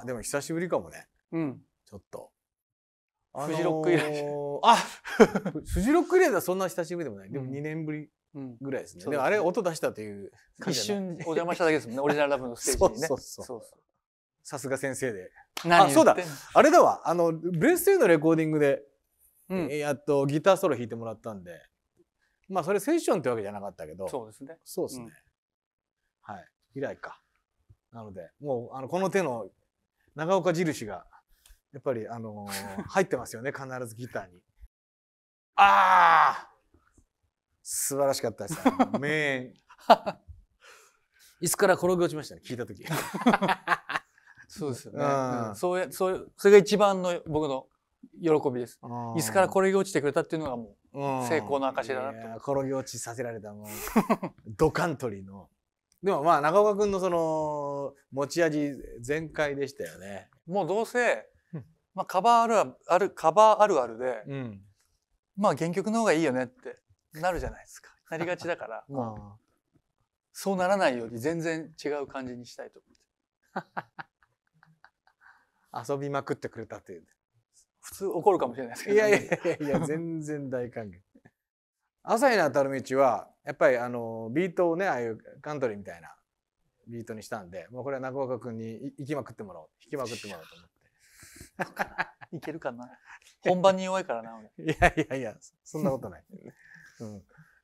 あ、でも久しぶりかもね。うん。ちょっと。あのー、フジロック以来。あ フジロック以来はそんな久しぶりでもない。でも2年ぶりぐらいですね。うん、でもあれ音出したという。一瞬お邪魔しただけですもんね。オリジナルラブのステージにね。そうそうそう。さすが先生で。あ、そうだ。あれだわ。あの、ブレストゥのレコーディングで、うん、やっとギターソロ弾いてもらったんで。まあそれセッションってわけじゃなかったけど。そうですね。そうですね。うん、はい。以来か。なので、もう、あの、この手の長岡印が、やっぱり、あのー、入ってますよね、必ずギターに。ああ素晴らしかったです。名演。椅子から転げ落ちましたね、聞いた時。そうですよね。うん、そうや、そう、それが一番の僕の喜びです。椅子から転げ落ちてくれたっていうのがもう成功の証だなと。転げ落ちさせられたもう、ドカントリーのでもまあ中岡君のその持ち味全開でしたよね。もうどうせ、まあ、カバーあるあるカバーあるあるで、うん、まあ原曲の方がいいよねってなるじゃないですかなりがちだから そうならないように全然違う感じにしたいと思って 遊びまくってくれたていう普通怒るかもしれないですけど、ね、いやいやいや 全然大歓迎朝日の当たる道はやっぱりあのビートをねああいうカントリーみたいなビートにしたんでもうこれは中岡君に行きまくってもらおう弾きまくってもらおうと思って。いけるかな本番に弱いからな俺。いやいやいやそんなことない。うん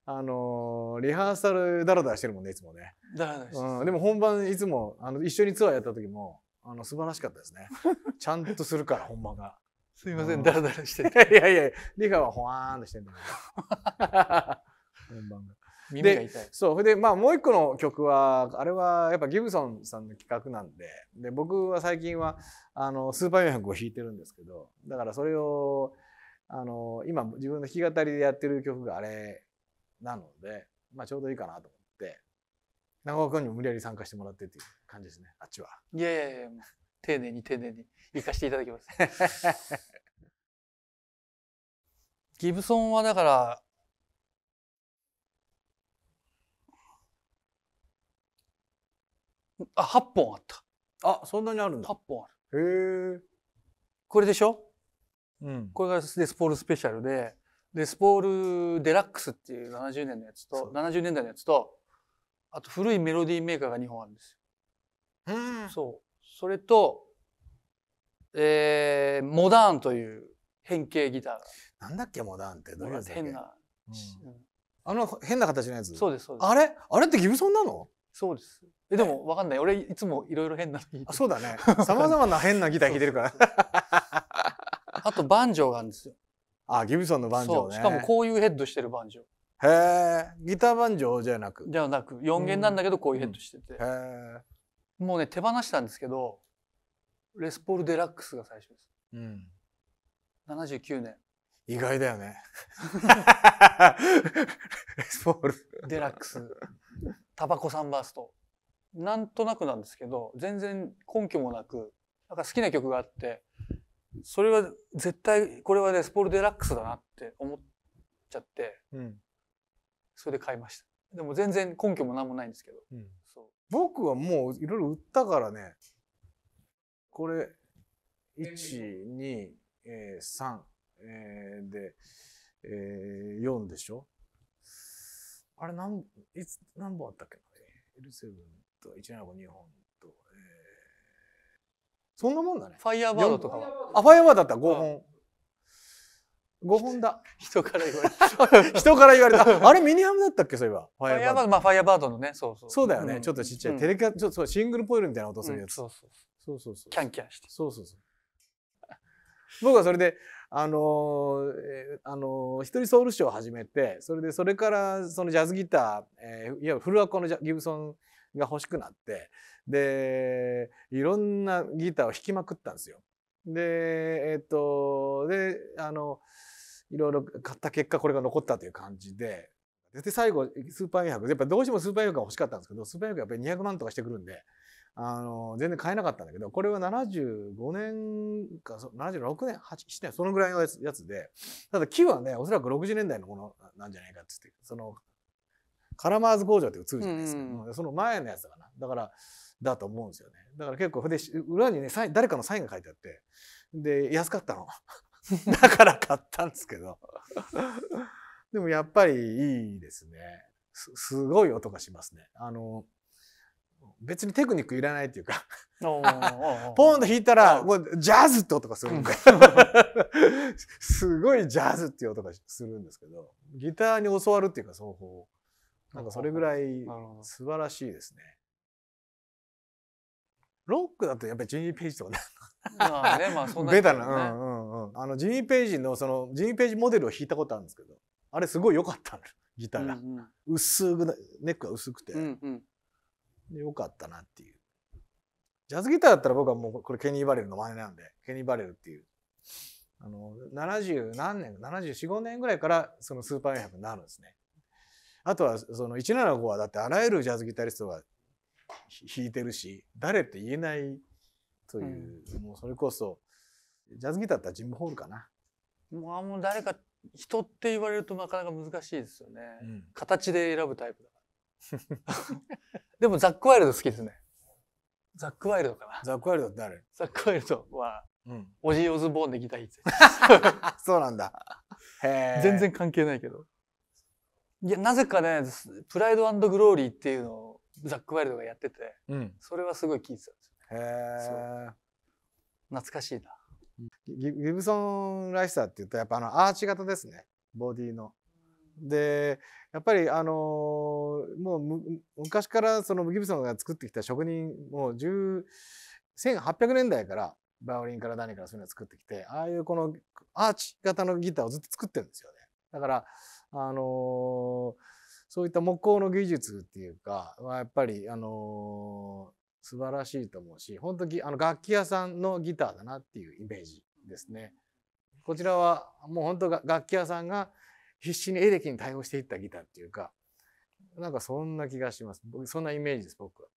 あのー、リハーサルだらだらしてるもんねいつもね。してうん、でも本番いつもあの一緒にツアーやった時もあの素晴らしかったですね。ちゃんとするから本番が。すいません、ダラダラしてて。いやいやいや、リハはほわーんとしてるんだ 耳が痛い。そう。で、まあもう一個の曲は、あれはやっぱギブソンさんの企画なんで、で、僕は最近は、あの、スーパー400を弾いてるんですけど、だからそれを、あの、今自分の弾き語りでやってる曲があれなので、まあちょうどいいかなと思って、長岡にも無理やり参加してもらってっていう感じですね、あっちは。いやいやいや。丁寧に丁寧に行かせていただきます。ギブソンはだから、あ、8本あった。あ、そんなにあるんだ。8本ある。へえ。これでしょうん。これがレスポールスペシャルで、レスポールデラックスっていう70年のやつと、70年代のやつと、あと古いメロディーメーカーが2本あるんですよ。うん。そう。それと、えー、モダンという変形ギターなんだっけモダンってどういう変な、うん、あの変な形のやつそうですそうですあれあれってギブソンなのそうですえでもわかんない俺いつもいろいろ変なのあそうだねさまざまな変なギター弾いてるから あとバンジョーがあるんですよあギブソンのバンジョーねしかもこういうヘッドしてるバンジョーへえギターバンジョーじゃなくじゃなく4弦なんだけどこういうヘッドしてて、うん、へえもうね手放したんですけどレスポールデラックスが最初です、うん、79年意外だよね レスポールデラックスタバコサンバーストなんとなくなんですけど全然根拠もなくなんか好きな曲があってそれは絶対これはレスポールデラックスだなって思っちゃって、うん、それで買いましたでも全然根拠も何もないんですけど、うん、僕はもういろいろ売ったからね、これ、1、2、えー、3、えー、で、えー、4でしょあれ何、いつ、何本あったっけ ?L7 と175、2本と、えー、そんなもんだね。ファイヤーバードとかは。あ、ファイヤーバードだったら5本。5本だ。人から言われた。人から言われた。あれミニハムだったっけそういえば。ファイヤーバード。まあファイヤーバードのね、そうそう。そうだよね。ちょっとちっちゃい。テレカ、ちょっとシングルポイルみたいな音するやつ。そうそう。そうそうそうキャンキャンして。そうそうそう。僕はそれで、あのあの一人ソウルショーを始めて、それで、それからそのジャズギター、えー、いるフルアコのギブソンが欲しくなって、で、いろんなギターを弾きまくったんですよ。で、えっ、と、で、あの、いろいろ買った結果これが残ったという感じで、で、最後、スーパー400。やっぱどうしてもスーパー400が欲しかったんですけど、スーパー400やっぱり200万とかしてくるんで、あの、全然買えなかったんだけど、これは75年か、76年、8年、そのぐらいのやつで、ただ木はね、おそらく60年代のものなんじゃないかって言って、その、カラマーズ工場って映るじゃないですか、うん、その前のやつだからだからだと思うんですよねだから結構で裏にねサイン誰かのサインが書いてあってで安かったの だから買ったんですけどでもやっぱりいいですねすごい音がしますねあの別にテクニックいらないっていうか ポンと弾いたらもうジャズって音がするんで すごいジャズっていう音がするんですけどギターに教わるっていうかそのこなんかそれぐらい素晴らしいですね。ロックだとやっぱりジミー・ページとかね。あベタな。うんうんうん。あのジミー・ページのそのジミー・ページモデルを弾いたことあるんですけど、あれすごい良かった ギターが。うんうん、薄くネックが薄くて、ううん、よかったなっていう。ジャズギターだったら僕はもうこれケニー・バレルの真似なんで、ケニー・バレルっていう。あの、70何年、74、5年ぐらいからそのスーパー400になるんですね。あとはその175はだってあらゆるジャズギタリストが弾いてるし誰って言えないという、うん、もうそれこそジャズギターだったらジム・ホールかな。あ、もう誰か人って言われるとなかなか難しいですよね。うん、形で選ぶタイプだから。でもザック・ワイルド好きですね。ザック・ワイルドかな。ザック・ワイルド誰ザック・ワイルドは、うん、オジー・オズボーンでギター弾いて そうなんだ。へ全然関係ないけど。いやなぜかね「プライドグローリー」っていうのをザック・ワイルドがやってて、うん、それはすごい聞いてたんですよ、ね。懐かしいなギブソンラスターっていうとやっぱあのアーチ型ですねボディの。でやっぱりあのもう昔からそのギブソンが作ってきた職人もう1800年代からバイオリンから何からそういうのを作ってきてああいうこのアーチ型のギターをずっと作ってるんですよね。だからあのそういった木工の技術っていうかはやっぱりあの素晴らしいと思うし本当にあの楽器屋さんのギターだなっていうイメージですね。こちらはもう本当楽器屋さんが必死にエレキに対応していったギターっていうかなんかそんな気がします僕そんなイメージです僕は。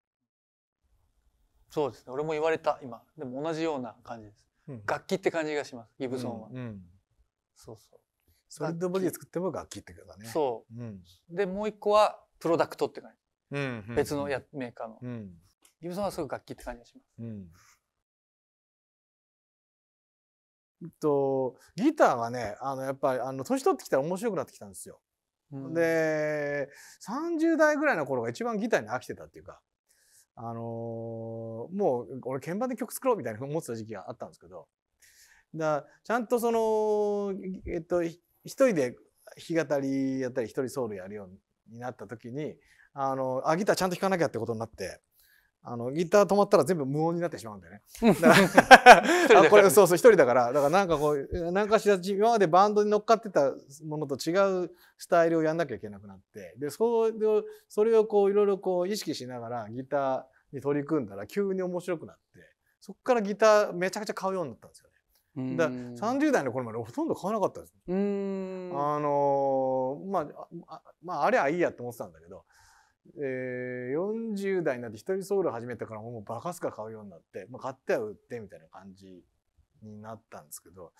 そうですね俺も言われた今でも同じような感じです、うん、楽器って感じがしますギブソンは、うんうん、そうそうソリッドボディ作っても楽器ってことだね。そう。うん、でもう一個はプロダクトって感じ。うん、うん、別のやメーカーの。うん、ギブソンはすごい楽器って感じがします。うんとギターはねあのやっぱりあの年取ってきたら面白くなってきたんですよ。うん、で30代ぐらいの頃が一番ギターに飽きてたっていうか、あのー、もう俺鍵盤で曲作ろうみたいに思ってた時期があったんですけどだちゃんとその、えっと、一人で弾き語りやったり一人ソウルやるようになった時にあのあギターちゃんと弾かなきゃってことになってあのギター止まったら全部無音になってしまうんだよね。あこれそうそう一人だからだからなんかこう何かしら今までバンドに乗っかってたものと違うスタイルをやんなきゃいけなくなってでそれをそれをこういろいろこう意識しながらギターに取り組んだら急に面白くなってそこからギターめちゃくちゃ買うようになったんですよ。だ30代の頃までほとんど買わなかったです。あのまあ、まあ、あれはいいやって思ってたんだけど、えー、40代になって一人ソウル始めたからもうバカすか買うようになって、まあ、買っては売ってみたいな感じになったんですけど、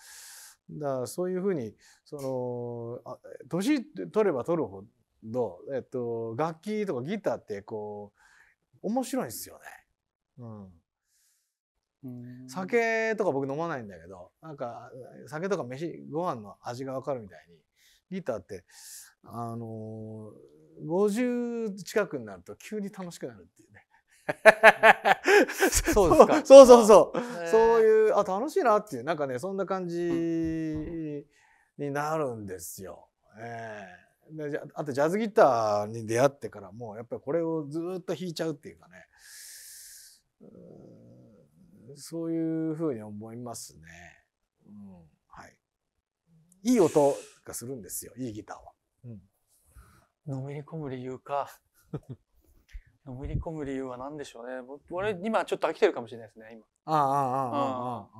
だからそういうふうに、その、あ年取れば取るほど、えっと、楽器とかギターってこう、面白いんですよね。うん。酒とか僕飲まないんだけどなんか酒とか飯ご飯の味が分かるみたいにギターってあのー、50近くになると急に楽しくなるっていうね。そうですか。そうそうそう。そういう、あ、楽しいなっていう、なんかね、そんな感じになるんですよ。えー、であと、ジャズギターに出会ってからもう、やっぱりこれをずっと弾いちゃうっていうかね。うそういうふうに思いますね。うん、はい。いい音がするんですよ、いいギターは。うん。のめり込む理由か。のめり込む理由は何でしょうね。俺、今ちょっと飽きてるかもしれないですね、今。ああ、ああ、ああ、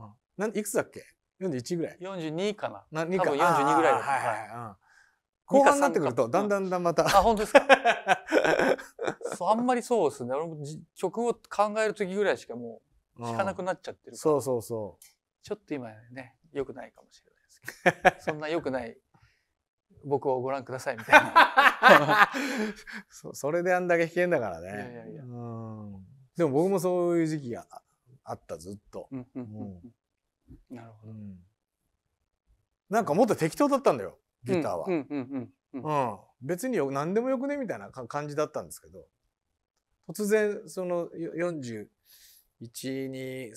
ああ。なんいくつだっけ ?41 ぐらい ?42 かな。な2か多分42ぐらいだと。はいはい、はい。後半になってくると、だんだんだんまた。あ、本当ですか そう。あんまりそうですね。俺もじ曲を考える時ぐらいしかもう、弾かなくなっちゃってるから、うん、そうそうそうちょっと今ねよくないかもしれないですけど そんなよくない僕をご覧くださいみたいな そそれであんだけ危険だからねでも僕もそういう時期があったずっと、うんうんうん、なるほど、うん、なんかもっと適当だったんだよギターは、うん別によ何でもよくねみたいな感じだったんですけど突然その40 1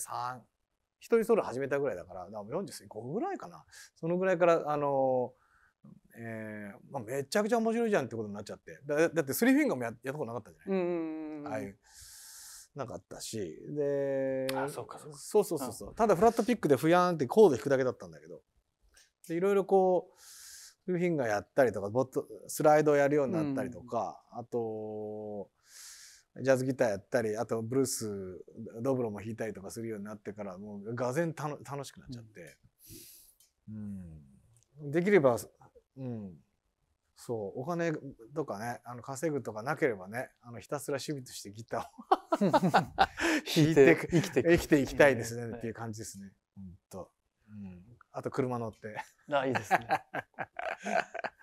一人ソロ始めたぐらいだからだから45ぐらいかなそのぐらいからあのえーまあ、めちゃくちゃ面白いじゃんってことになっちゃってだだってスリーフィンガーもややったことなかったじゃないいなかったしでそうかそうそうそうそうただフラットピックでふやんってコード弾くだけだったんだけどいろいろこうスリーフィンガーやったりとかボットスライドをやるようになったりとか、あとジャズギターやったりあとブルースドブロも弾いたりとかするようになってからもうがぜん楽しくなっちゃって、うん、できれば、うん、そうお金とかねあの稼ぐとかなければねあのひたすら趣味としてギターを 弾いて生きて生きていきたいですね、っていう感じですね。んと。うん、あと車乗って。あいいですね。